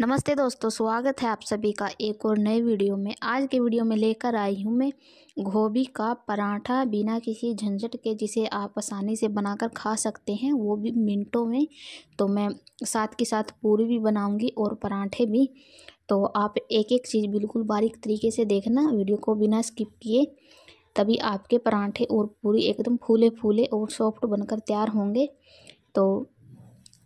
नमस्ते दोस्तों स्वागत है आप सभी का एक और नए वीडियो में आज के वीडियो में लेकर आई हूँ मैं गोभी का पराठा बिना किसी झंझट के जिसे आप आसानी से बनाकर खा सकते हैं वो भी मिनटों में तो मैं साथ के साथ पूरी भी बनाऊँगी और पराठे भी तो आप एक एक चीज़ बिल्कुल बारीक तरीके से देखना वीडियो को बिना स्किप किए तभी आपके पराठे और पूरी एकदम फूले फूले और सॉफ्ट बनकर तैयार होंगे तो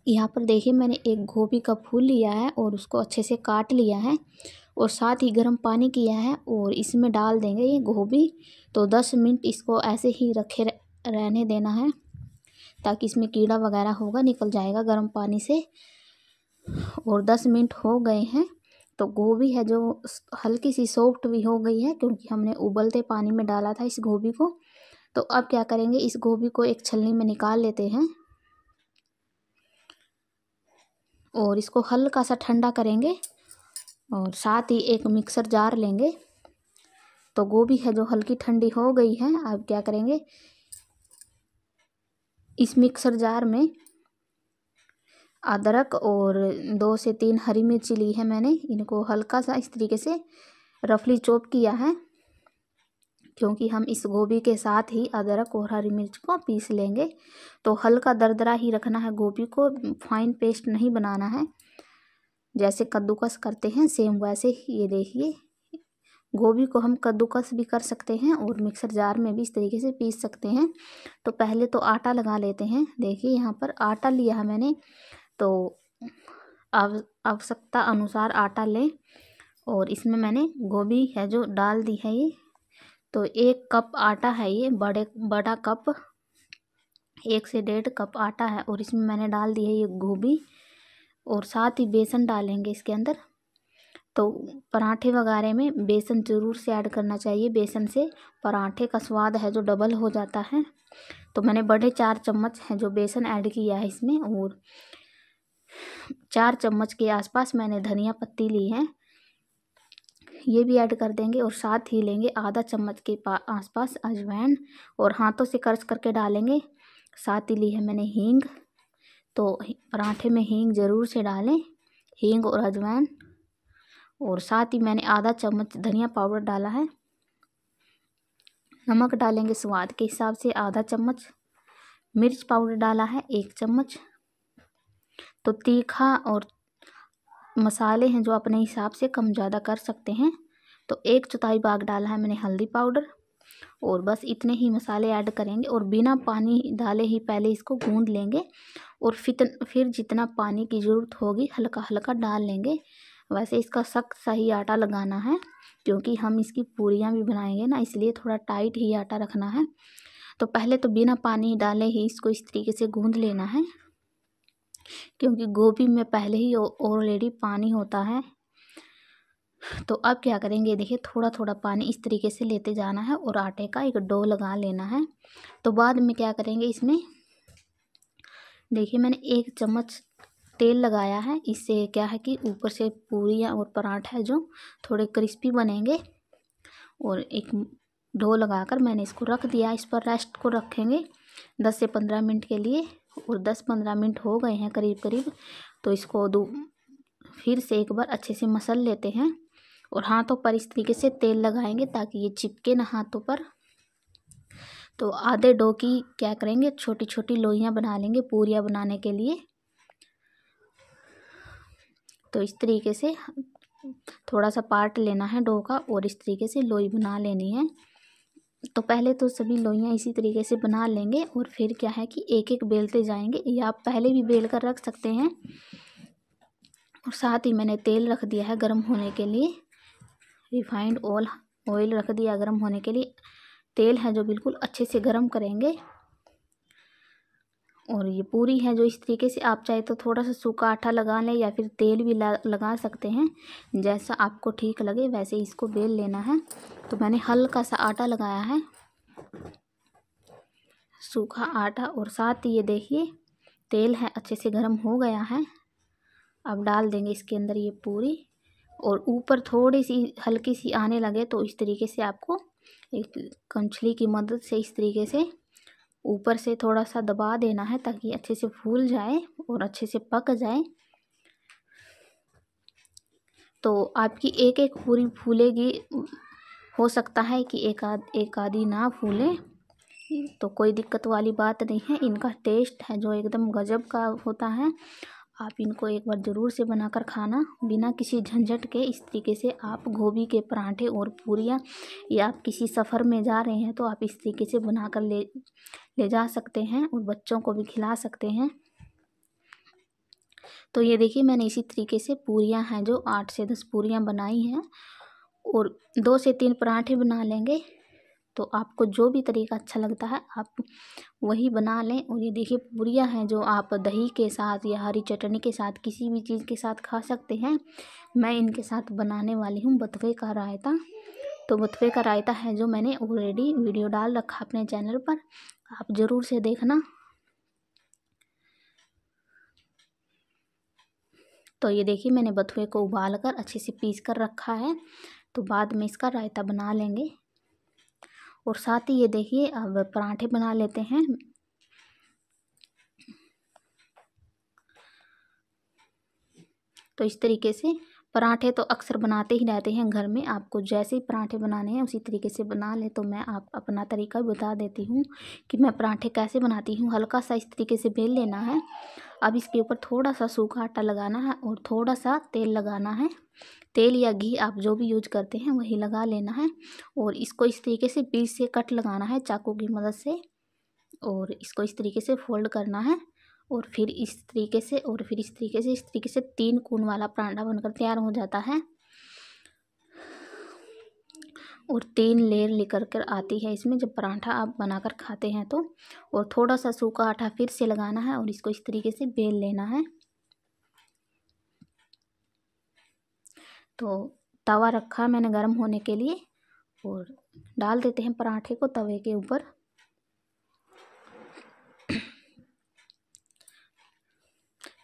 यहाँ पर देखिए मैंने एक गोभी का फूल लिया है और उसको अच्छे से काट लिया है और साथ ही गर्म पानी किया है और इसमें डाल देंगे ये गोभी तो दस मिनट इसको ऐसे ही रखे रहने देना है ताकि इसमें कीड़ा वगैरह होगा निकल जाएगा गर्म पानी से और दस मिनट हो गए हैं तो गोभी है जो हल्की सी सॉफ्ट भी हो गई है क्योंकि हमने उबलते पानी में डाला था इस गोभी को तो अब क्या करेंगे इस गोभी को एक छलनी में निकाल लेते हैं और इसको हल्का सा ठंडा करेंगे और साथ ही एक मिक्सर जार लेंगे तो गोभी है जो हल्की ठंडी हो गई है अब क्या करेंगे इस मिक्सर जार में अदरक और दो से तीन हरी मिर्ची ली है मैंने इनको हल्का सा इस तरीके से रफली चॉप किया है क्योंकि हम इस गोभी के साथ ही अदरक और हरी मिर्च को पीस लेंगे तो हल्का दरदरा ही रखना है गोभी को फाइन पेस्ट नहीं बनाना है जैसे कद्दूकस करते हैं सेम वैसे ही ये देखिए गोभी को हम कद्दूकस भी कर सकते हैं और मिक्सर जार में भी इस तरीके से पीस सकते हैं तो पहले तो आटा लगा लेते हैं देखिए यहाँ पर आटा लिया है मैंने तो आवश्यकता अनुसार आटा लें और इसमें मैंने गोभी है जो डाल दी है ये तो एक कप आटा है ये बड़े बड़ा कप एक से डेढ़ कप आटा है और इसमें मैंने डाल दी है ये गोभी और साथ ही बेसन डालेंगे इसके अंदर तो पराठे वगैरह में बेसन ज़रूर से ऐड करना चाहिए बेसन से पराठे का स्वाद है जो डबल हो जाता है तो मैंने बड़े चार चम्मच हैं जो बेसन ऐड किया है इसमें और चार चम्मच के आसपास मैंने धनिया पत्ती ली है ये भी ऐड कर देंगे और साथ ही लेंगे आधा चम्मच के आसपास अजवाइन और हाथों से कर्ज करके डालेंगे साथ ही ली है मैंने हींग तो पराठे में हींग ज़रूर से डालें हींग और अजवाइन और साथ ही मैंने आधा चम्मच धनिया पाउडर डाला है नमक डालेंगे स्वाद के हिसाब से आधा चम्मच मिर्च पाउडर डाला है एक चम्मच तो तीखा और मसाले हैं जो अपने हिसाब से कम ज़्यादा कर सकते हैं तो एक चौथाई भाग डाला है मैंने हल्दी पाउडर और बस इतने ही मसाले ऐड करेंगे और बिना पानी डाले ही पहले इसको गूंद लेंगे और फिर फिर जितना पानी की ज़रूरत होगी हल्का हल्का डाल लेंगे वैसे इसका सख्त सा ही आटा लगाना है क्योंकि हम इसकी पूरियाँ भी बनाएंगे ना इसलिए थोड़ा टाइट ही आटा रखना है तो पहले तो बिना पानी डाले ही इसको इस तरीके से गूँध लेना है क्योंकि गोभी में पहले ही ऑलरेडी पानी होता है तो अब क्या करेंगे देखिए थोड़ा थोड़ा पानी इस तरीके से लेते जाना है और आटे का एक डो लगा लेना है तो बाद में क्या करेंगे इसमें देखिए मैंने एक चम्मच तेल लगाया है इससे क्या है कि ऊपर से पूरी और पराठा है जो थोड़े क्रिस्पी बनेंगे और एक डो लगाकर मैंने इसको रख दिया इस पर रेस्ट को रखेंगे दस से पंद्रह मिनट के लिए और दस पंद्रह मिनट हो गए हैं करीब करीब तो इसको दो फिर से एक बार अच्छे से मसल लेते हैं और हाथों पर इस तरीके से तेल लगाएंगे ताकि ये चिपके ना हाथों पर तो आधे डो की क्या करेंगे छोटी छोटी लोहियाँ बना लेंगे पूरियाँ बनाने के लिए तो इस तरीके से थोड़ा सा पार्ट लेना है डो का और इस तरीके से लोई बना लेनी है तो पहले तो सभी लोइयाँ इसी तरीके से बना लेंगे और फिर क्या है कि एक एक बेलते जाएंगे या आप पहले भी बेल कर रख सकते हैं और साथ ही मैंने तेल रख दिया है गर्म होने के लिए रिफाइंड ऑयल ऑयल रख दिया गर्म होने के लिए तेल है जो बिल्कुल अच्छे से गर्म करेंगे और ये पूरी है जो इस तरीके से आप चाहे तो थोड़ा सा सूखा आटा लगा लें या फिर तेल भी लगा सकते हैं जैसा आपको ठीक लगे वैसे इसको बेल लेना है तो मैंने हल्का सा आटा लगाया है सूखा आटा और साथ ये देखिए तेल है अच्छे से गर्म हो गया है अब डाल देंगे इसके अंदर ये पूरी और ऊपर थोड़ी सी हल्की सी आने लगे तो इस तरीके से आपको एक कंछली की मदद से इस तरीके से ऊपर से थोड़ा सा दबा देना है ताकि अच्छे से फूल जाए और अच्छे से पक जाए तो आपकी एक एक पूरी फूलेगी हो सकता है कि एक आध एक आधी ना फूले तो कोई दिक्कत वाली बात नहीं है इनका टेस्ट है जो एकदम गजब का होता है आप इनको एक बार ज़रूर से बनाकर खाना बिना किसी झंझट के इस तरीके से आप गोभी के पराठे और पूरियाँ या आप किसी सफ़र में जा रहे हैं तो आप इस तरीके से बनाकर ले ले जा सकते हैं और बच्चों को भी खिला सकते हैं तो ये देखिए मैंने इसी तरीके से पूरियाँ हैं जो आठ से दस पूरियाँ बनाई हैं और दो से तीन पराठे बना लेंगे तो आपको जो भी तरीका अच्छा लगता है आप वही बना लें और ये देखिए पूरियाँ हैं जो आप दही के साथ या हरी चटनी के साथ किसी भी चीज़ के साथ खा सकते हैं मैं इनके साथ बनाने वाली हूँ बथुए का रायता तो बथुए का रायता है जो मैंने ऑलरेडी वीडियो डाल रखा अपने चैनल पर आप ज़रूर से देखना तो ये देखिए मैंने बथुए को उबाल कर अच्छे से पीस कर रखा है तो बाद में इसका रायता बना लेंगे और साथ ही ये देखिए अब पराठे बना लेते हैं तो इस तरीके से पराठे तो अक्सर बनाते ही रहते हैं घर में आपको जैसे ही पराठे बनाने हैं उसी तरीके से बना ले तो मैं आप अपना तरीका बता देती हूँ कि मैं पराठे कैसे बनाती हूँ हल्का सा इस तरीके से बेल लेना है अब इसके ऊपर थोड़ा सा सूखा आटा लगाना है और थोड़ा सा तेल लगाना है तेल या घी आप जो भी यूज करते हैं वही लगा लेना है और इसको इस तरीके से बीच से कट लगाना है चाकू की मदद से और इसको इस तरीके से फोल्ड करना है और फिर इस तरीके से और फिर इस तरीके से इस तरीके से तीन कोण वाला परांठा बनकर तैयार हो जाता है और तीन लेयर लेकर कर आती है इसमें जब परांठा आप बनाकर खाते हैं तो और थोड़ा सा सूखा आटा फिर से लगाना है और इसको इस तरीके से बेल लेना है तो तवा रखा मैंने गर्म होने के लिए और डाल देते हैं पराठे को तवे के ऊपर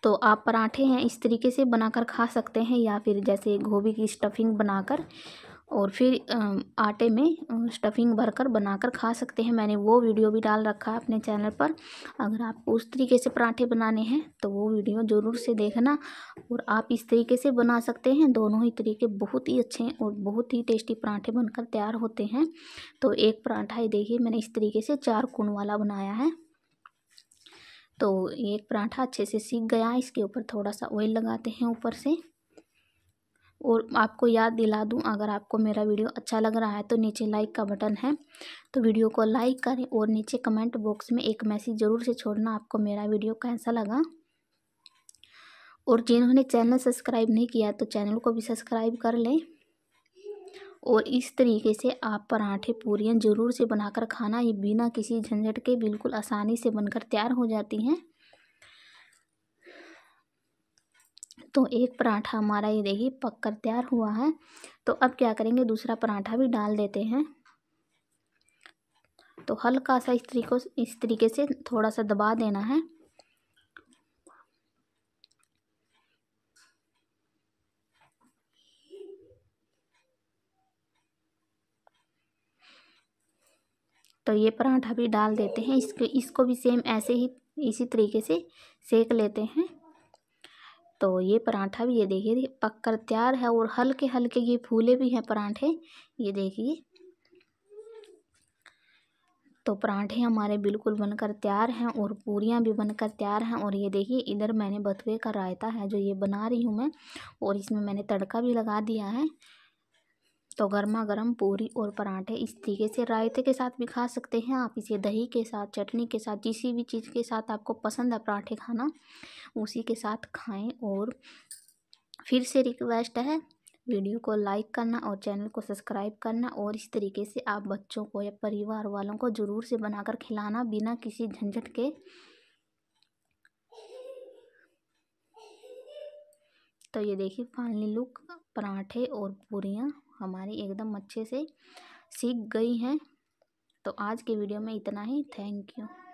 तो आप पराठे हैं इस तरीके से बनाकर खा सकते हैं या फिर जैसे गोभी की स्टफिंग बनाकर और फिर आटे में स्टफिंग भरकर बनाकर खा सकते हैं मैंने वो वीडियो भी डाल रखा है अपने चैनल पर अगर आपको उस तरीके से पराठे बनाने हैं तो वो वीडियो ज़रूर से देखना और आप इस तरीके से बना सकते हैं दोनों ही तरीके बहुत ही अच्छे हैं और बहुत ही टेस्टी पराठे बनकर तैयार होते हैं तो एक पराठा ही देखिए मैंने इस तरीके से चार कोण वाला बनाया है तो एक पराठा अच्छे से सीख गया इसके ऊपर थोड़ा सा ऑयल लगाते हैं ऊपर से और आपको याद दिला दूं अगर आपको मेरा वीडियो अच्छा लग रहा है तो नीचे लाइक का बटन है तो वीडियो को लाइक करें और नीचे कमेंट बॉक्स में एक मैसेज ज़रूर से छोड़ना आपको मेरा वीडियो कैसा लगा और जिन्होंने चैनल सब्सक्राइब नहीं किया तो चैनल को भी सब्सक्राइब कर लें और इस तरीके से आप पराठे पूरियाँ ज़रूर से बनाकर खाना ये बिना किसी झंझट के बिल्कुल आसानी से बनकर तैयार हो जाती हैं दोस्तों एक पराठा हमारा ये देखिए पक कर तैयार हुआ है तो अब क्या करेंगे दूसरा पराठा भी डाल देते हैं तो हल्का सा इस तरीको इस तरीके से थोड़ा सा दबा देना है तो ये पराठा भी डाल देते हैं इसको इसको भी सेम ऐसे ही इसी तरीके से सेक लेते हैं तो ये पराठा भी ये देखिए पक कर तैयार है और हल्के हल्के ये फूले भी हैं पराठे ये देखिए तो पराठे हमारे बिल्कुल बनकर तैयार हैं और पूरियाँ भी बनकर तैयार हैं और ये देखिए इधर मैंने बथुए का रायता है जो ये बना रही हूँ मैं और इसमें मैंने तड़का भी लगा दिया है तो गर्मा गर्म पूरी और पराठे इस तरीके से रायते के साथ भी खा सकते हैं आप इसे दही के साथ चटनी के साथ जिस भी चीज़ के साथ आपको पसंद है पराठे खाना उसी के साथ खाएं और फिर से रिक्वेस्ट है वीडियो को लाइक करना और चैनल को सब्सक्राइब करना और इस तरीके से आप बच्चों को या परिवार वालों को ज़रूर से बनाकर खिलाना बिना किसी झंझट के तो ये देखिए फाइनली लुक पराठे और पूरियाँ हमारी एकदम अच्छे से सीख गई हैं तो आज के वीडियो में इतना ही थैंक यू